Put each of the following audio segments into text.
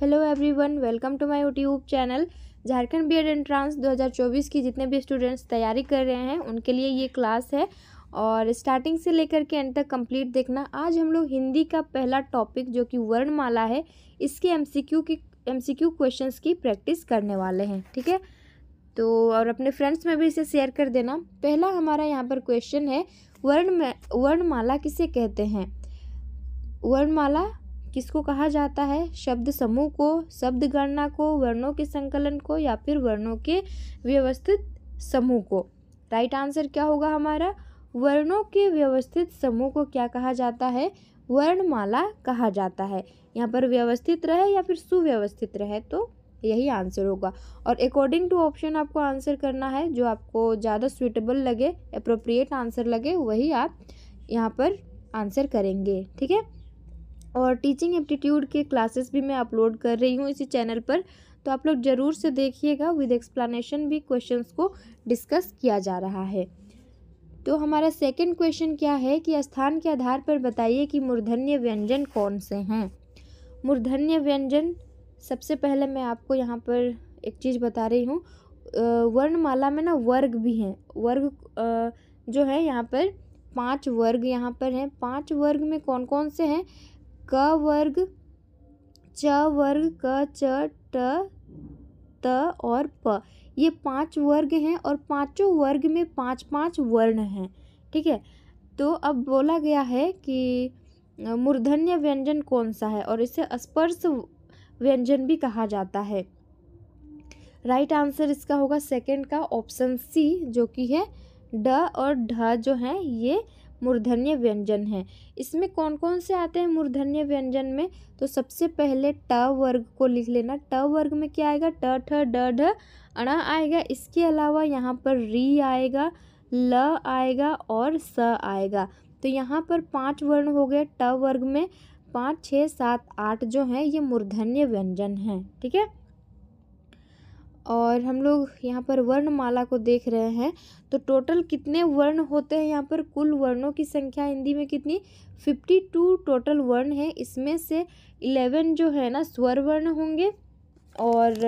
hello everyone welcome to my YouTube channel Jharkhand B Ed entrance 2024 की जितने भी students तैयारी कर रहे हैं उनके लिए ये क्लास है और स्टार्टिंग से लेकर के एंड तक कंप्लीट देखना आज हम लोग हिंदी का पहला टॉपिक जो कि वर्णमाला है इसके एमसीक्यू की एम सी की प्रैक्टिस करने वाले हैं ठीक है तो और अपने फ्रेंड्स में भी इसे शेयर कर देना पहला हमारा यहाँ पर क्वेश्चन है वर्ण वर्णमाला किसे कहते हैं वर्णमाला किसको कहा जाता है शब्द समूह को शब्द गणना को वर्णों के संकलन को या फिर वर्णों के व्यवस्थित समूह को राइट आंसर क्या होगा हमारा वर्णों के व्यवस्थित समूह को क्या कहा जाता है वर्णमाला कहा जाता है यहाँ पर व्यवस्थित रहे या फिर सुव्यवस्थित रहे तो यही आंसर होगा और अकॉर्डिंग टू ऑप्शन आपको आंसर करना है जो आपको ज़्यादा सुइटेबल लगे अप्रोप्रिएट आंसर लगे वही आप यहाँ पर आंसर करेंगे ठीक है और टीचिंग एप्टीट्यूड के क्लासेस भी मैं अपलोड कर रही हूँ इसी चैनल पर तो आप लोग ज़रूर से देखिएगा विद एक्सप्लानेशन भी क्वेश्चंस को डिस्कस किया जा रहा है तो हमारा सेकंड क्वेश्चन क्या है कि स्थान के आधार पर बताइए कि मूर्धन्य व्यंजन कौन से हैं मूर्धन्य व्यंजन सबसे पहले मैं आपको यहाँ पर एक चीज़ बता रही हूँ वर्णमाला में ना वर्ग भी हैं वर्ग जो है यहाँ पर पांच वर्ग यहाँ पर हैं पांच वर्ग में कौन कौन से हैं क वर्ग च वर्ग क च ट त और प ये पांच वर्ग हैं और पांचों वर्ग में पांच पांच वर्ण हैं ठीक है तो अब बोला गया है कि मूर्धन्य व्यंजन कौन सा है और इसे स्पर्श व्यंजन भी कहा जाता है राइट right आंसर इसका होगा सेकंड का ऑप्शन सी जो कि है ड और ढ जो हैं ये मूर्धन्य व्यंजन है इसमें कौन कौन से आते हैं मूर्धन्य व्यंजन में तो सबसे पहले ट वर्ग को लिख लेना ट वर्ग में क्या आएगा ट ठ ड ढ अण आएगा इसके अलावा यहाँ पर री आएगा ल आएगा और स आएगा तो यहाँ पर पांच वर्ण हो गए ट वर्ग में पाँच छः सात आठ जो हैं ये मूर्धन्य व्यंजन हैं ठीक है और हम लोग यहाँ पर वर्णमाला को देख रहे हैं तो टोटल कितने वर्ण होते हैं यहाँ पर कुल वर्णों की संख्या हिंदी में कितनी फिफ्टी टू टोटल वर्ण है इसमें से इलेवन जो है ना स्वर वर्ण होंगे और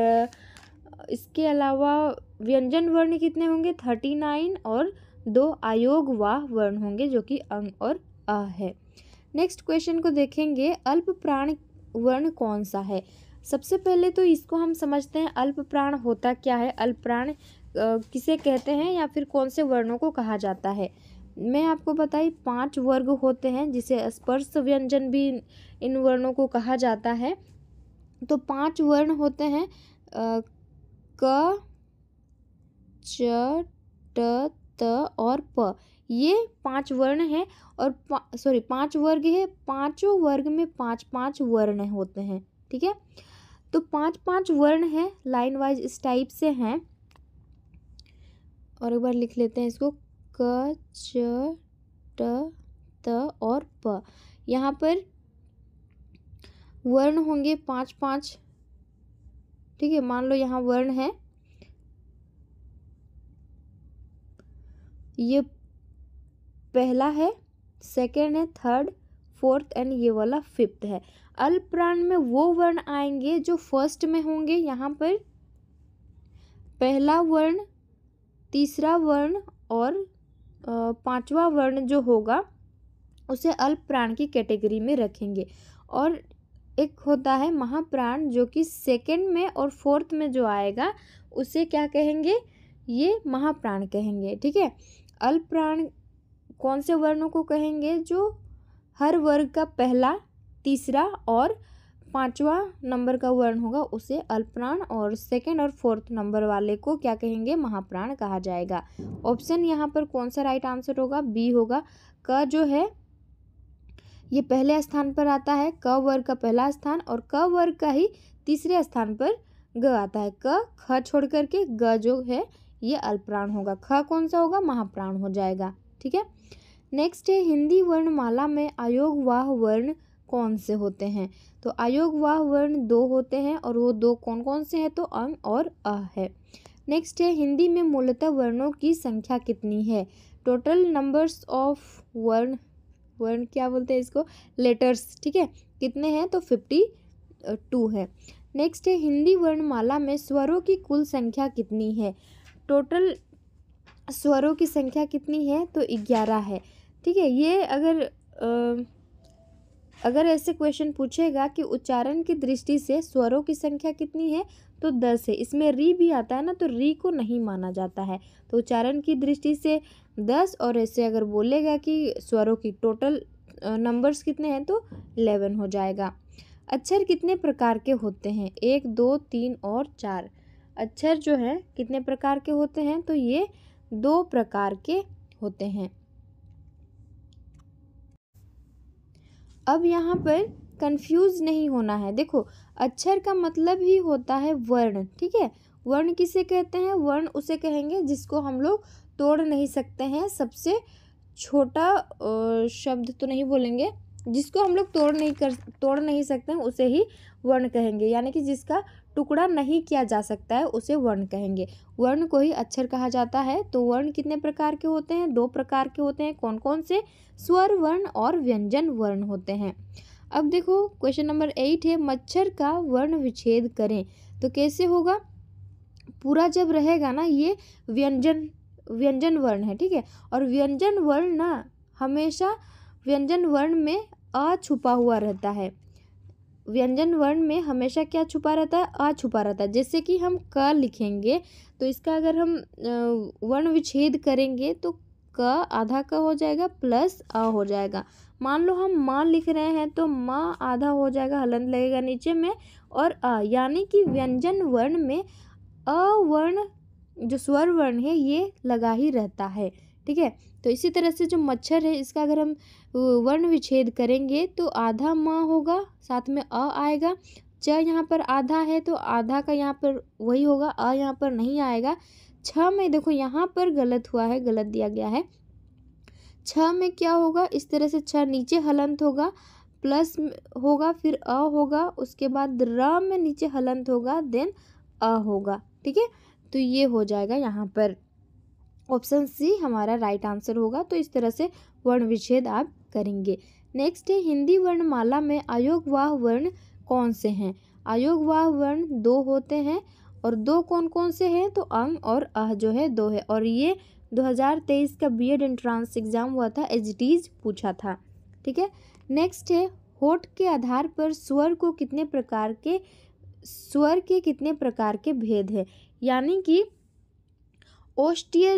इसके अलावा व्यंजन वर्ण कितने होंगे थर्टी नाइन और दो आयोग वाह वर्ण होंगे जो कि अंग और अ है नेक्स्ट क्वेश्चन को देखेंगे अल्प प्राण वर्ण कौन सा है सबसे पहले तो इसको हम समझते हैं अल्प प्राण होता क्या है अल्प प्राण किसे कहते हैं या फिर कौन से वर्णों को कहा जाता है मैं आपको बताई पांच वर्ग होते हैं जिसे स्पर्श व्यंजन भी इन वर्णों को कहा जाता है तो पांच वर्ण होते हैं क च ट त और प ये पांच वर्ण हैं और पा, सॉरी पांच वर्ग है पांचों वर्ग में पांच पांच वर्ण होते हैं ठीक है तो पांच पांच वर्ण हैं लाइन वाइज इस टाइप से हैं और एक बार लिख लेते हैं इसको क च ट त और प यहाँ पर वर्ण होंगे पांच पांच ठीक है मान लो यहाँ वर्ण है ये पहला है सेकेंड है थर्ड फोर्थ एंड ये वाला फिफ्थ है अल्प प्राण में वो वर्ण आएंगे जो फर्स्ट में होंगे यहाँ पर पहला वर्ण तीसरा वर्ण और पांचवा वर्ण जो होगा उसे अल्प प्राण की कैटेगरी में रखेंगे और एक होता है महाप्राण जो कि सेकंड में और फोर्थ में जो आएगा उसे क्या कहेंगे ये महाप्राण कहेंगे ठीक है अल्प प्राण कौन से वर्णों को कहेंगे जो हर वर्ग का पहला तीसरा और पाँचवा नंबर का वर्ण होगा उसे अल्पप्राण और सेकेंड और फोर्थ नंबर वाले को क्या कहेंगे महाप्राण कहा जाएगा ऑप्शन यहाँ पर कौन सा राइट आंसर होगा बी होगा क जो है ये पहले स्थान पर आता है क वर्ग का पहला स्थान और क वर्ग का ही तीसरे स्थान पर ग आता है क ख छोड़ करके ग जो है ये अल्पप्राण होगा ख कौन सा होगा महाप्राण हो जाएगा ठीक है नेक्स्ट है हिंदी वर्णमाला में आयोगवाह वर्ण कौन से होते हैं तो आयोगवाह वर्ण दो होते हैं और वो दो कौन कौन से हैं तो अंग और अ है नेक्स्ट है हिंदी में मूलतः वर्णों की संख्या कितनी है टोटल नंबर्स ऑफ वर्ण वर्ण क्या बोलते हैं इसको लेटर्स ठीक है कितने हैं तो फिफ्टी टू है नेक्स्ट है हिंदी वर्णमाला में स्वरों की कुल संख्या कितनी है टोटल स्वरों की संख्या कितनी है तो ग्यारह है ठीक है ये अगर आ, अगर ऐसे क्वेश्चन पूछेगा कि उच्चारण की दृष्टि से स्वरों की संख्या कितनी है तो दस है इसमें री भी आता है ना तो री को नहीं माना जाता है तो उच्चारण की दृष्टि से दस और ऐसे अगर बोलेगा कि स्वरों की टोटल नंबर्स कितने हैं तो इलेवन हो जाएगा अक्षर कितने प्रकार के होते हैं एक दो तीन और चार अक्षर जो है कितने प्रकार के होते हैं तो ये दो प्रकार के होते हैं अब यहाँ पर कंफ्यूज नहीं होना है देखो अक्षर का मतलब ही होता है वर्ण ठीक है वर्ण किसे कहते हैं वर्ण उसे कहेंगे जिसको हम लोग तोड़ नहीं सकते हैं सबसे छोटा शब्द तो नहीं बोलेंगे जिसको हम लोग तोड़ नहीं कर तोड़ नहीं सकते हैं उसे ही वर्ण कहेंगे यानी कि जिसका टुकड़ा नहीं किया जा सकता है उसे वर्ण कहेंगे वर्ण को ही अक्षर कहा जाता है तो वर्ण कितने प्रकार के होते हैं दो प्रकार के होते हैं कौन कौन से स्वर वर्ण और व्यंजन वर्ण होते हैं अब देखो क्वेश्चन नंबर एट है मच्छर का वर्ण विच्छेद करें तो कैसे होगा पूरा जब रहेगा ना ये व्यंजन व्यंजन वर्ण है ठीक है और व्यंजन वर्ण ना हमेशा व्यंजन वर्ण में अ छुपा हुआ रहता है व्यंजन वर्ण में हमेशा क्या छुपा रहता है आ छुपा रहता है जैसे कि हम क लिखेंगे तो इसका अगर हम वर्ण विच्छेद करेंगे तो क आधा क हो जाएगा प्लस अ हो जाएगा मान लो हम माँ लिख रहे हैं तो माँ आधा हो जाएगा हलंत लगेगा नीचे में और अ यानी कि व्यंजन वर्ण में अवर्ण जो स्वर वर्ण है ये लगा ही रहता है ठीक है तो इसी तरह से जो मच्छर है इसका अगर हम वर्ण विच्छेद करेंगे तो आधा म होगा साथ में अ आएगा च यहाँ पर आधा है तो आधा का यहाँ पर वही होगा अ यहाँ पर नहीं आएगा छ में देखो यहाँ पर गलत हुआ है गलत दिया गया है छ में क्या होगा इस तरह से छ नीचे हलंत होगा प्लस होगा फिर अ होगा उसके बाद र में नीचे हलंत होगा देन अ होगा ठीक है तो ये हो जाएगा यहाँ पर ऑप्शन सी हमारा राइट आंसर होगा तो इस तरह से वर्ण विच्छेद आप करेंगे नेक्स्ट है हिंदी वर्णमाला में अयोगवाह वर्ण कौन से हैं अयोगवाह वर्ण दो होते हैं और दो कौन कौन से हैं तो अंग और अह जो है दो है और ये 2023 का बी एड एंट्रांस एग्ज़ाम हुआ था एच पूछा था ठीक है नेक्स्ट है होठ के आधार पर स्वर को कितने प्रकार के स्वर के कितने प्रकार के भेद है यानी कि ओष्टीय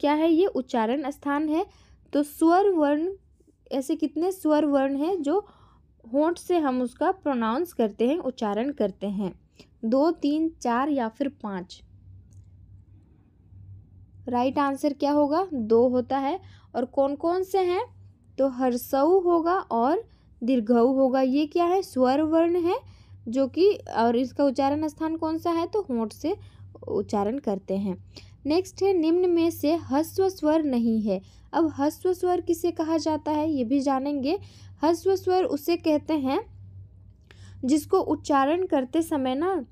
क्या है ये उच्चारण स्थान है तो स्वर वर्ण ऐसे कितने स्वर वर्ण हैं जो होंठ से हम उसका प्रोनाउंस करते हैं उच्चारण करते हैं दो तीन चार या फिर पाँच राइट आंसर क्या होगा दो होता है और कौन कौन से हैं तो हर्सऊ होगा और दीर्घऊ होगा ये क्या है स्वर वर्ण है जो कि और इसका उच्चारण स्थान कौन सा है तो होंठ से उच्चारण करते हैं नेक्स्ट है निम्न में से हस्व स्वर नहीं है अब हस्व स्वर किसे कहा जाता है ये भी जानेंगे हस्व स्वर उसे कहते हैं जिसको उच्चारण करते समय ना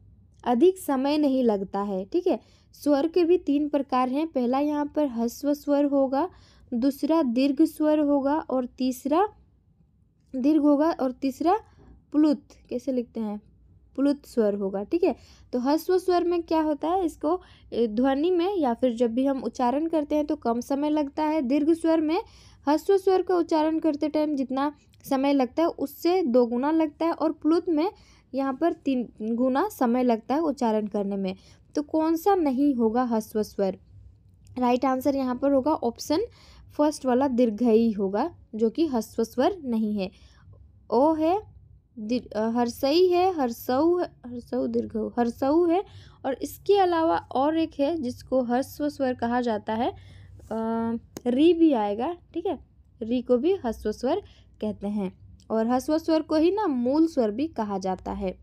अधिक समय नहीं लगता है ठीक है स्वर के भी तीन प्रकार हैं पहला यहाँ पर हस्व स्वर होगा दूसरा दीर्घ स्वर होगा और तीसरा दीर्घ होगा और तीसरा प्लुत कैसे लिखते हैं प्लुत स्वर होगा ठीक है तो हस्व स्वर में क्या होता है इसको ध्वनि में या फिर जब भी हम उच्चारण करते हैं तो कम समय लगता है दीर्घ स्वर में हस्व स्वर का उच्चारण करते टाइम जितना समय लगता है उससे दो गुना लगता है और प्लुत में यहाँ पर तीन गुना समय लगता है उच्चारण करने में तो कौन सा नहीं होगा हस्व स्वर राइट आंसर यहाँ पर होगा ऑप्शन फर्स्ट वाला ही होगा जो कि हस्व स्वर नहीं है ओ है हरसई है हरसऊ हरसऊ दीर्घ हरसऊ है और इसके अलावा और एक है जिसको हस्व स्वर कहा जाता है आ, री भी आएगा ठीक है री को भी हस्व स्वर कहते हैं और हस्व स्वर को ही ना मूल स्वर भी कहा जाता है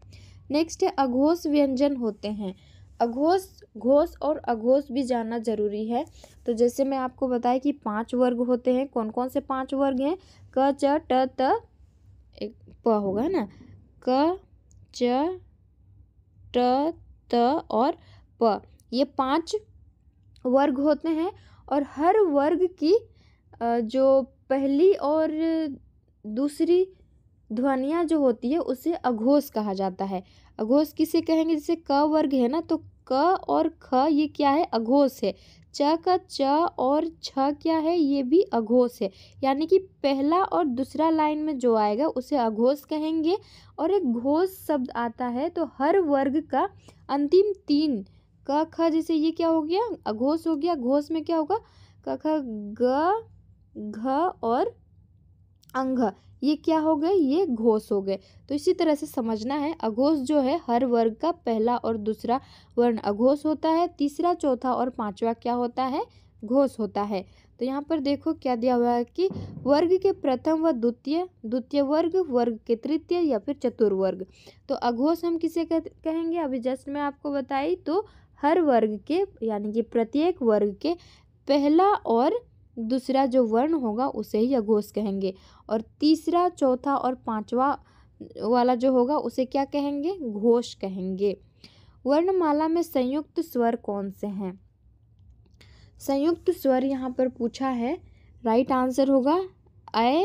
नेक्स्ट है अघोष व्यंजन होते हैं अघोष घोष और अघोष भी जानना जरूरी है तो जैसे मैं आपको बताया कि पांच वर्ग होते हैं कौन कौन से पांच वर्ग हैं क च ट त एक प होगा ना क च ट त और प ये पांच वर्ग होते हैं और हर वर्ग की जो पहली और दूसरी ध्वनियाँ जो होती है उसे अघोष कहा जाता है अघोष किसे कहेंगे जैसे क वर्ग है ना तो क और ख ये क्या है अघोष है च का च और छ क्या है ये भी अघोष है यानी कि पहला और दूसरा लाइन में जो आएगा उसे अघोष कहेंगे और एक घोष शब्द आता है तो हर वर्ग का अंतिम तीन क ख जैसे ये क्या हो गया अघोष हो गया घोष में क्या होगा क ख ग घ और अंग ये क्या हो गए ये घोष हो गए तो इसी तरह से समझना है अघोष जो है हर वर्ग का पहला और दूसरा वर्ण अघोष होता है तीसरा चौथा और पांचवा क्या होता है घोष होता है तो यहाँ पर देखो क्या दिया हुआ है कि वर्ग के प्रथम व द्वितीय द्वितीय वर्ग वर्ग के तृतीय या फिर चतुर्वर्ग तो अघोष हम किसे कह, कहेंगे अभी जस्ट मैं आपको बताई तो हर वर्ग के यानी कि प्रत्येक वर्ग के पहला और दूसरा जो वर्ण होगा उसे ही अघोष कहेंगे और तीसरा चौथा और पांचवा वाला जो होगा उसे क्या कहेंगे घोष कहेंगे वर्णमाला में संयुक्त स्वर कौन से हैं संयुक्त स्वर यहाँ पर पूछा है राइट आंसर होगा अय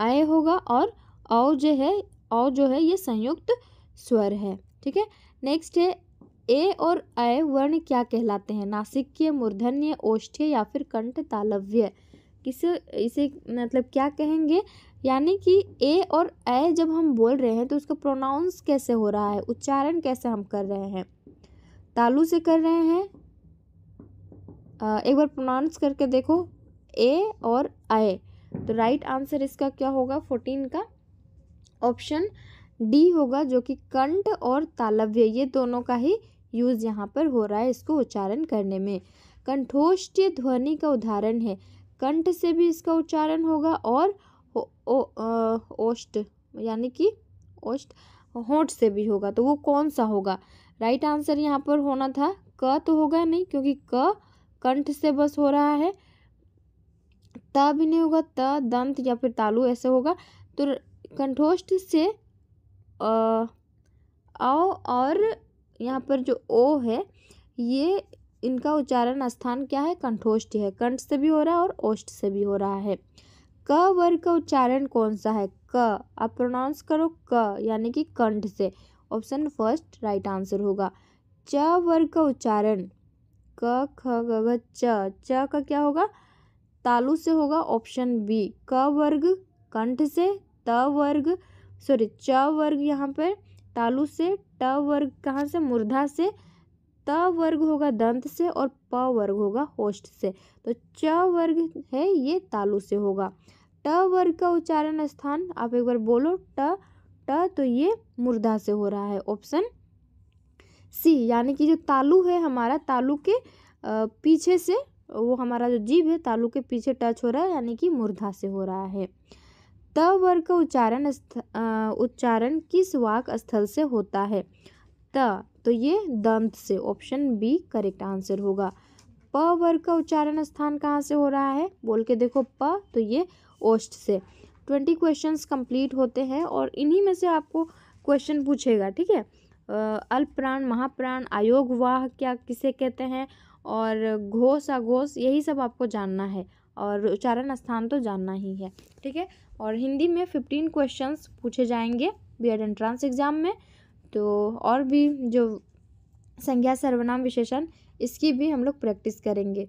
अय होगा और औ जो है औ जो है ये संयुक्त स्वर है ठीक है नेक्स्ट है ए और अय वर्ण क्या कहलाते हैं नासिक्य मूर्धन्य ओष्ठ्य या फिर कंठ तालव्य किसे इसे मतलब क्या कहेंगे यानी कि ए और अय जब हम बोल रहे हैं तो उसका प्रोनाउंस कैसे हो रहा है उच्चारण कैसे हम कर रहे हैं तालु से कर रहे हैं एक बार प्रोनाउंस करके देखो ए और अय तो राइट आंसर इसका क्या होगा फोर्टीन का ऑप्शन डी होगा जो कि कंठ और तालव्य ये दोनों का ही यूज़ यहाँ पर हो रहा है इसको उच्चारण करने में कंठोष्ठ्य ध्वनि का उदाहरण है कंठ से भी इसका उच्चारण होगा और ओष्ट यानी कि ओष्ट होठ से भी होगा तो वो कौन सा होगा राइट आंसर यहाँ पर होना था क तो होगा नहीं क्योंकि क कंठ से बस हो रहा है त भी नहीं होगा त दंत या फिर तालु ऐसे होगा तो कंठोष्ठ से अ और यहाँ पर जो ओ है ये इनका उच्चारण स्थान क्या है कंठोष्ठ है कंठ से भी हो रहा है और ओष्ठ से भी हो रहा है क वर्ग का उच्चारण कौन सा है क आप प्रोनाउंस करो क यानी कि कंठ से ऑप्शन फर्स्ट राइट आंसर होगा च वर्ग का उच्चारण क ख ग च च का क्या होगा तालु से होगा ऑप्शन बी क वर्ग कंठ से त वर्ग सॉरी च वर्ग यहाँ पर तालु से ट वर्ग कहाँ से मुर्धा से त वर्ग होगा दंत से और प वर्ग होगा होस्ट से तो च वर्ग है ये तालु से होगा ट वर्ग का उच्चारण स्थान आप एक बार बोलो ट ट तो ये मुर्धा से हो रहा है ऑप्शन सी यानी कि जो तालु है हमारा तालु के पीछे से वो हमारा जो जीव है तालु के पीछे टच हो रहा है यानी कि मुर्धा से हो रहा है त वर्ग का उच्चारण उच्चारण किस वाक स्थल से होता है त तो ये दंत से ऑप्शन बी करेक्ट आंसर होगा प वर्ग का उच्चारण स्थान कहाँ से हो रहा है बोल के देखो प तो ये ओष्ठ से ट्वेंटी क्वेश्चंस कंप्लीट होते हैं और इन्हीं में से आपको क्वेश्चन पूछेगा ठीक है अल्पप्राण महाप्राण आयोग वाह क्या किसे कहते हैं और घोष अघोष यही सब आपको जानना है और उच्चारण स्थान तो जानना ही है ठीक है और हिंदी में फिफ्टीन क्वेश्चंस पूछे जाएंगे बी एड एंट्रांस एग्ज़ाम में तो और भी जो संज्ञा सर्वनाम विशेषण इसकी भी हम लोग प्रैक्टिस करेंगे